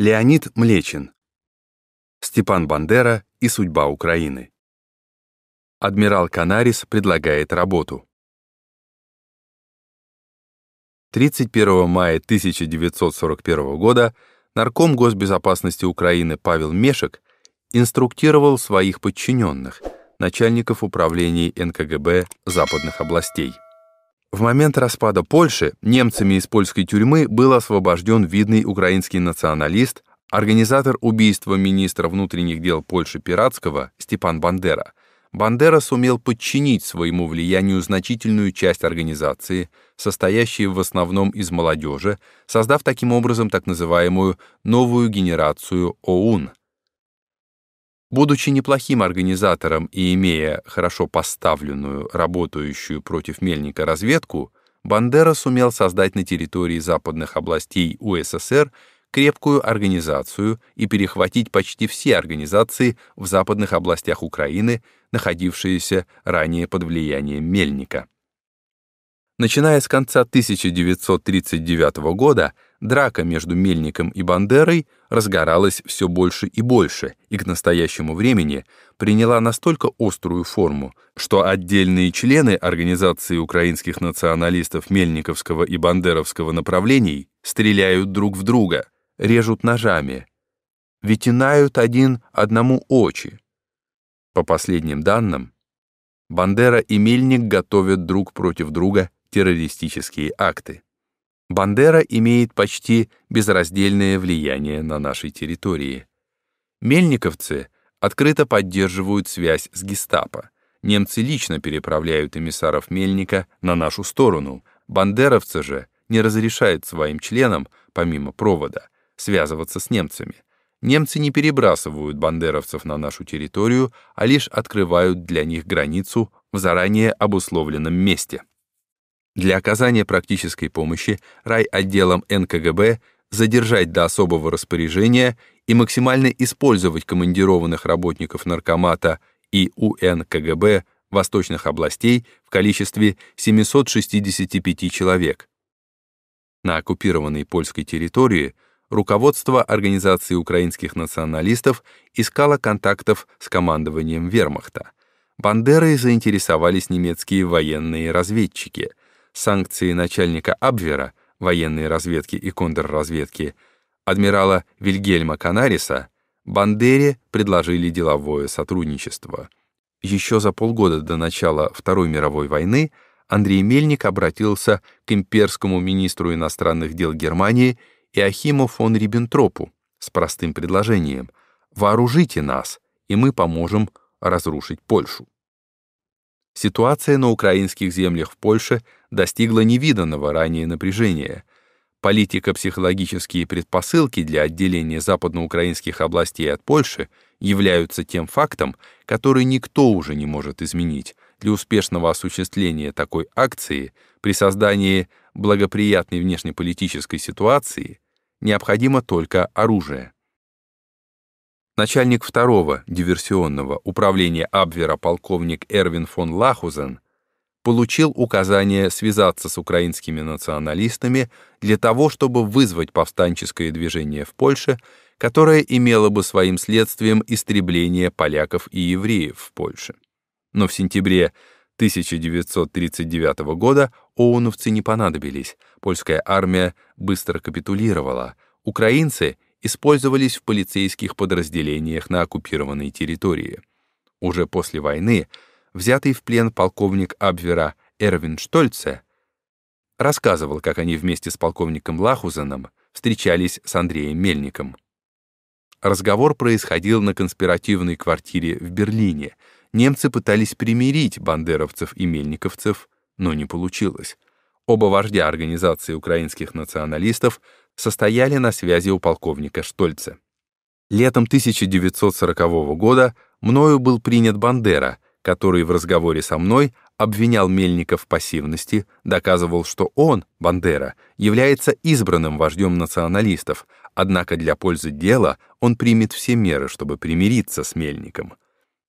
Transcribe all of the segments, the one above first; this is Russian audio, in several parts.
Леонид Млечин. Степан Бандера и судьба Украины. Адмирал Канарис предлагает работу. 31 мая 1941 года нарком госбезопасности Украины Павел Мешек инструктировал своих подчиненных, начальников управлений НКГБ западных областей. В момент распада Польши немцами из польской тюрьмы был освобожден видный украинский националист, организатор убийства министра внутренних дел Польши Пиратского Степан Бандера. Бандера сумел подчинить своему влиянию значительную часть организации, состоящей в основном из молодежи, создав таким образом так называемую «новую генерацию ОУН», Будучи неплохим организатором и имея хорошо поставленную, работающую против Мельника разведку, Бандера сумел создать на территории западных областей УССР крепкую организацию и перехватить почти все организации в западных областях Украины, находившиеся ранее под влиянием Мельника. Начиная с конца 1939 года, Драка между Мельником и Бандерой разгоралась все больше и больше, и к настоящему времени приняла настолько острую форму, что отдельные члены Организации украинских националистов Мельниковского и Бандеровского направлений стреляют друг в друга, режут ножами, ветинают один одному очи. По последним данным, Бандера и Мельник готовят друг против друга террористические акты. Бандера имеет почти безраздельное влияние на нашей территории. Мельниковцы открыто поддерживают связь с гестапо. Немцы лично переправляют эмиссаров Мельника на нашу сторону. Бандеровцы же не разрешают своим членам, помимо провода, связываться с немцами. Немцы не перебрасывают бандеровцев на нашу территорию, а лишь открывают для них границу в заранее обусловленном месте. Для оказания практической помощи рай райотделом НКГБ задержать до особого распоряжения и максимально использовать командированных работников наркомата и УНКГБ восточных областей в количестве 765 человек. На оккупированной польской территории руководство Организации украинских националистов искало контактов с командованием вермахта. Бандерой заинтересовались немецкие военные разведчики — санкции начальника Абвера, военной разведки и контрразведки, адмирала Вильгельма Канариса, Бандере предложили деловое сотрудничество. Еще за полгода до начала Второй мировой войны Андрей Мельник обратился к имперскому министру иностранных дел Германии Иохиму фон Риббентропу с простым предложением «Вооружите нас, и мы поможем разрушить Польшу». Ситуация на украинских землях в Польше достигла невиданного ранее напряжения. Политико-психологические предпосылки для отделения западноукраинских областей от Польши являются тем фактом, который никто уже не может изменить. Для успешного осуществления такой акции при создании благоприятной внешнеполитической ситуации необходимо только оружие. Начальник второго диверсионного управления Абвера полковник Эрвин фон Лахузен получил указание связаться с украинскими националистами для того, чтобы вызвать повстанческое движение в Польше, которое имело бы своим следствием истребление поляков и евреев в Польше. Но в сентябре 1939 года оуновцы не понадобились, польская армия быстро капитулировала, украинцы — использовались в полицейских подразделениях на оккупированной территории. Уже после войны взятый в плен полковник Абвера Эрвин Штольце рассказывал, как они вместе с полковником Лахузеном встречались с Андреем Мельником. Разговор происходил на конспиративной квартире в Берлине. Немцы пытались примирить бандеровцев и мельниковцев, но не получилось. Оба вождя организации украинских националистов — состояли на связи у полковника Штольца. Летом 1940 года мною был принят Бандера, который в разговоре со мной обвинял Мельника в пассивности, доказывал, что он, Бандера, является избранным вождем националистов, однако для пользы дела он примет все меры, чтобы примириться с Мельником.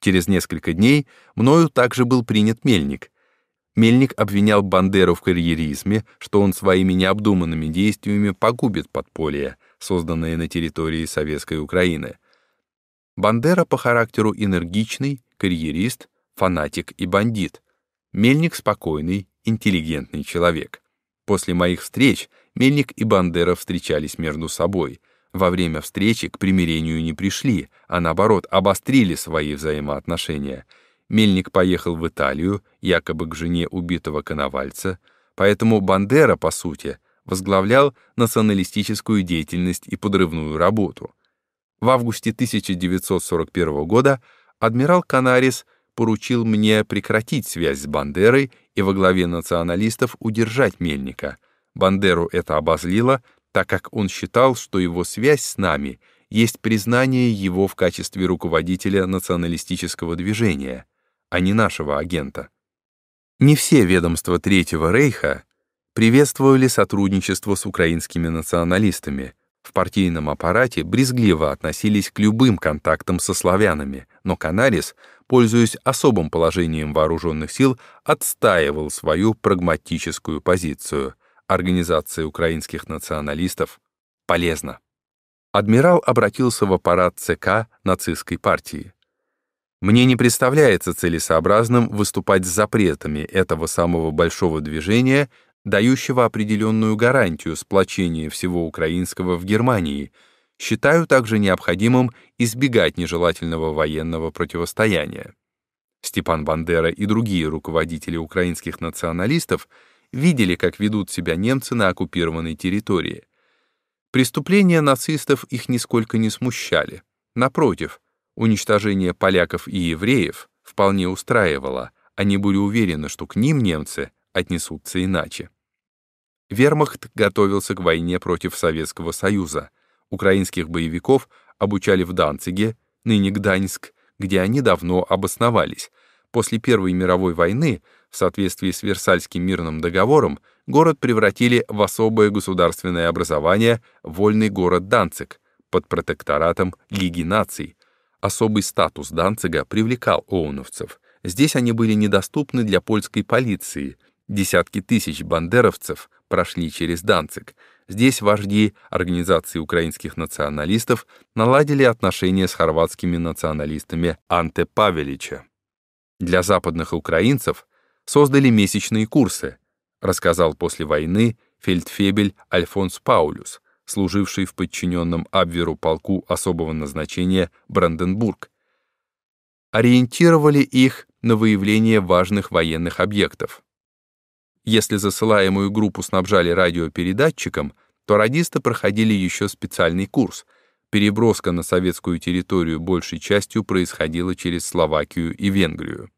Через несколько дней мною также был принят Мельник, Мельник обвинял Бандеру в карьеризме, что он своими необдуманными действиями погубит подполье, созданное на территории Советской Украины. Бандера по характеру энергичный, карьерист, фанатик и бандит. Мельник спокойный, интеллигентный человек. После моих встреч Мельник и Бандера встречались между собой. Во время встречи к примирению не пришли, а наоборот обострили свои взаимоотношения — Мельник поехал в Италию, якобы к жене убитого коновальца, поэтому Бандера, по сути, возглавлял националистическую деятельность и подрывную работу. В августе 1941 года адмирал Канарис поручил мне прекратить связь с Бандерой и во главе националистов удержать Мельника. Бандеру это обозлило, так как он считал, что его связь с нами есть признание его в качестве руководителя националистического движения а не нашего агента. Не все ведомства Третьего Рейха приветствовали сотрудничество с украинскими националистами. В партийном аппарате брезгливо относились к любым контактам со славянами, но Канарис, пользуясь особым положением вооруженных сил, отстаивал свою прагматическую позицию. Организация украинских националистов полезна. Адмирал обратился в аппарат ЦК нацистской партии. Мне не представляется целесообразным выступать с запретами этого самого большого движения, дающего определенную гарантию сплочения всего украинского в Германии. Считаю также необходимым избегать нежелательного военного противостояния. Степан Бандера и другие руководители украинских националистов видели, как ведут себя немцы на оккупированной территории. Преступления нацистов их нисколько не смущали. Напротив, Уничтожение поляков и евреев вполне устраивало, они были уверены, что к ним немцы отнесутся иначе. Вермахт готовился к войне против Советского Союза. Украинских боевиков обучали в Данциге, ныне Гданьск, где они давно обосновались. После Первой мировой войны, в соответствии с Версальским мирным договором, город превратили в особое государственное образование «Вольный город Данциг» под протекторатом Лиги наций, Особый статус Данцига привлекал оуновцев. Здесь они были недоступны для польской полиции. Десятки тысяч бандеровцев прошли через Данциг. Здесь вожди организации украинских националистов наладили отношения с хорватскими националистами Анте Павелича. Для западных украинцев создали месячные курсы, рассказал после войны фельдфебель Альфонс Паулюс – служивший в подчиненном Абверу полку особого назначения Бранденбург. Ориентировали их на выявление важных военных объектов. Если засылаемую группу снабжали радиопередатчиком, то радисты проходили еще специальный курс. Переброска на советскую территорию большей частью происходила через Словакию и Венгрию.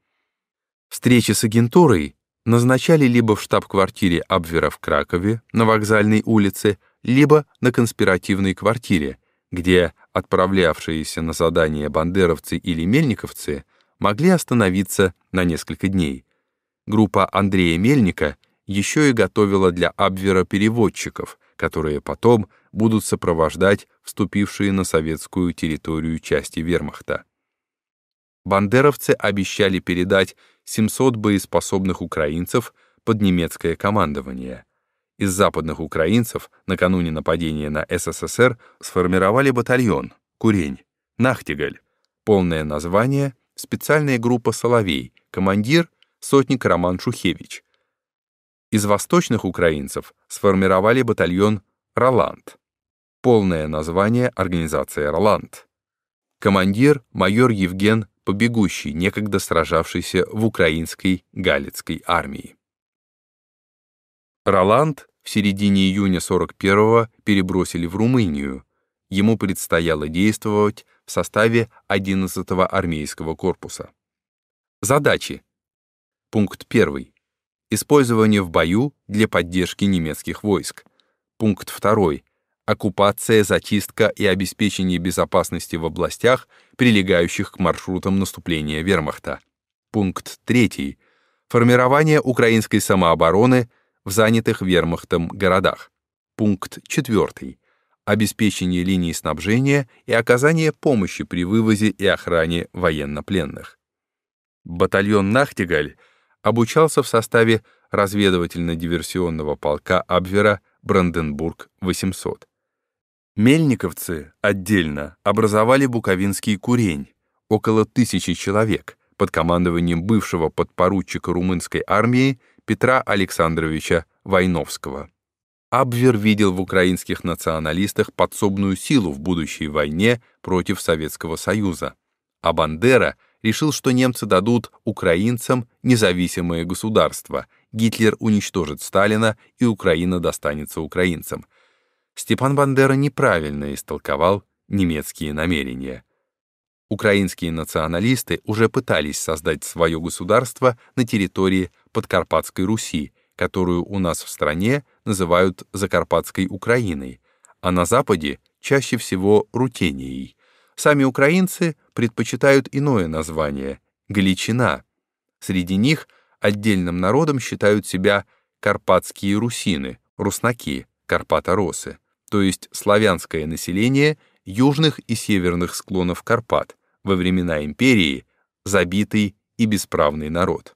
Встречи с агентурой назначали либо в штаб-квартире Абвера в Кракове на вокзальной улице, либо на конспиративной квартире, где отправлявшиеся на задание бандеровцы или мельниковцы могли остановиться на несколько дней. Группа Андрея Мельника еще и готовила для Абвера переводчиков, которые потом будут сопровождать вступившие на советскую территорию части вермахта. Бандеровцы обещали передать 700 боеспособных украинцев под немецкое командование — из западных украинцев накануне нападения на СССР сформировали батальон «Курень», «Нахтигаль», полное название «Специальная группа «Соловей», командир — сотник Роман Шухевич. Из восточных украинцев сформировали батальон «Роланд», полное название Организация «Роланд». Командир — майор Евген Побегущий, некогда сражавшийся в украинской Галицкой армии. Роланд в середине июня 41-го перебросили в Румынию. Ему предстояло действовать в составе 11-го армейского корпуса. Задачи. Пункт 1. Использование в бою для поддержки немецких войск. Пункт 2. Оккупация, зачистка и обеспечение безопасности в областях, прилегающих к маршрутам наступления вермахта. Пункт 3. Формирование украинской самообороны – в занятых вермахтом городах. Пункт 4. Обеспечение линии снабжения и оказание помощи при вывозе и охране военнопленных. Батальон «Нахтигаль» обучался в составе разведывательно-диверсионного полка Абвера «Бранденбург-800». Мельниковцы отдельно образовали Буковинский курень, около тысячи человек, под командованием бывшего подпоручика румынской армии Петра Александровича Войновского. Абвер видел в украинских националистах подсобную силу в будущей войне против Советского Союза, а Бандера решил, что немцы дадут украинцам независимое государство, Гитлер уничтожит Сталина и Украина достанется украинцам. Степан Бандера неправильно истолковал немецкие намерения. Украинские националисты уже пытались создать свое государство на территории Подкарпатской Руси, которую у нас в стране называют Закарпатской Украиной, а на Западе чаще всего Рутенией. Сами украинцы предпочитают иное название — Галичина. Среди них отдельным народом считают себя карпатские русины, руснаки, карпаторосы, то есть славянское население южных и северных склонов Карпат во времена империи, забитый и бесправный народ.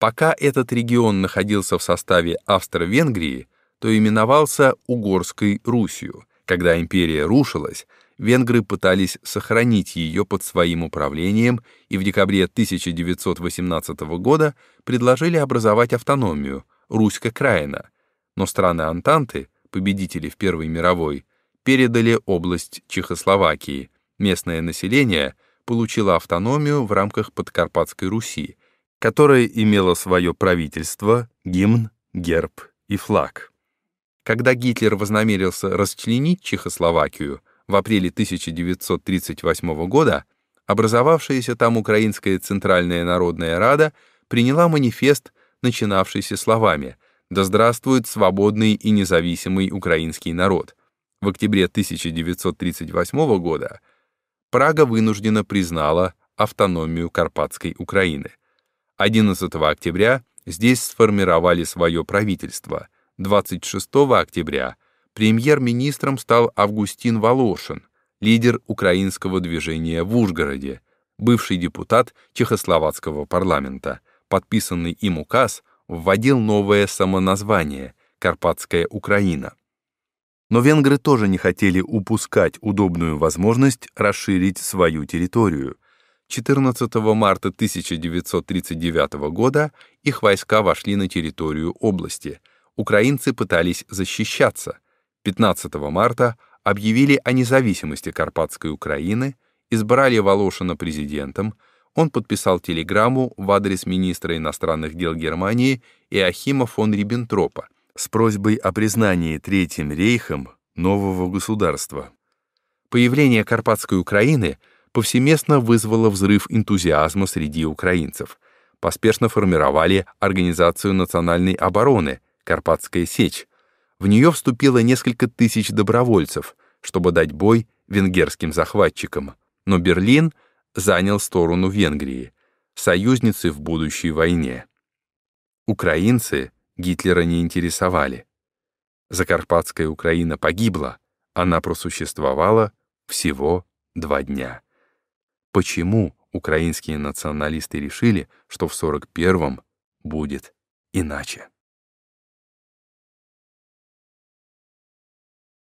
Пока этот регион находился в составе Австро-Венгрии, то именовался Угорской Русью. Когда империя рушилась, венгры пытались сохранить ее под своим управлением и в декабре 1918 года предложили образовать автономию Руська-Краина, но страны Антанты, победители в Первой мировой, передали область Чехословакии. Местное население получило автономию в рамках Подкарпатской Руси, которая имела свое правительство, гимн, герб и флаг. Когда Гитлер вознамерился расчленить Чехословакию в апреле 1938 года, образовавшаяся там Украинская Центральная Народная Рада приняла манифест, начинавшийся словами «Да здравствует свободный и независимый украинский народ». В октябре 1938 года Прага вынуждена признала автономию Карпатской Украины. 11 октября здесь сформировали свое правительство. 26 октября премьер-министром стал Августин Волошин, лидер украинского движения в Ужгороде, бывший депутат чехословацкого парламента. Подписанный им указ вводил новое самоназвание «Карпатская Украина». Но венгры тоже не хотели упускать удобную возможность расширить свою территорию – 14 марта 1939 года их войска вошли на территорию области. Украинцы пытались защищаться. 15 марта объявили о независимости Карпатской Украины, избрали Волошина президентом, он подписал телеграмму в адрес министра иностранных дел Германии Иохима фон Риббентропа с просьбой о признании Третьим рейхом нового государства. Появление Карпатской Украины – повсеместно вызвало взрыв энтузиазма среди украинцев. Поспешно формировали Организацию национальной обороны «Карпатская сечь». В нее вступило несколько тысяч добровольцев, чтобы дать бой венгерским захватчикам. Но Берлин занял сторону Венгрии, союзницы в будущей войне. Украинцы Гитлера не интересовали. Закарпатская Украина погибла, она просуществовала всего два дня почему украинские националисты решили, что в 41-м будет иначе.